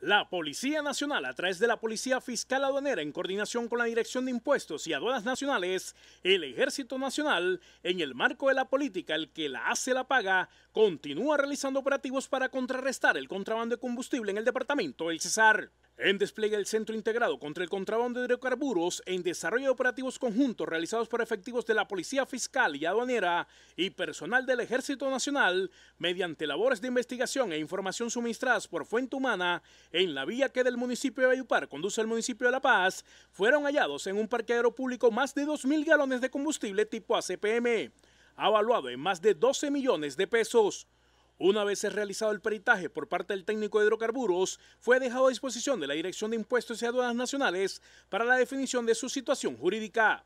La Policía Nacional, a través de la Policía Fiscal Aduanera, en coordinación con la Dirección de Impuestos y Aduanas Nacionales, el Ejército Nacional, en el marco de la política El que la hace la paga, continúa realizando operativos para contrarrestar el contrabando de combustible en el departamento del Cesar. En despliegue del Centro Integrado contra el Contrabando de Hidrocarburos, en desarrollo de operativos conjuntos realizados por efectivos de la Policía Fiscal y Aduanera y personal del Ejército Nacional, mediante labores de investigación e información suministradas por Fuente Humana, en la vía que del municipio de Ayupar conduce al municipio de La Paz, fueron hallados en un parqueadero público más de 2.000 galones de combustible tipo ACPM, avaluado en más de 12 millones de pesos. Una vez realizado el peritaje por parte del técnico de hidrocarburos, fue dejado a disposición de la Dirección de Impuestos y Aduanas Nacionales para la definición de su situación jurídica.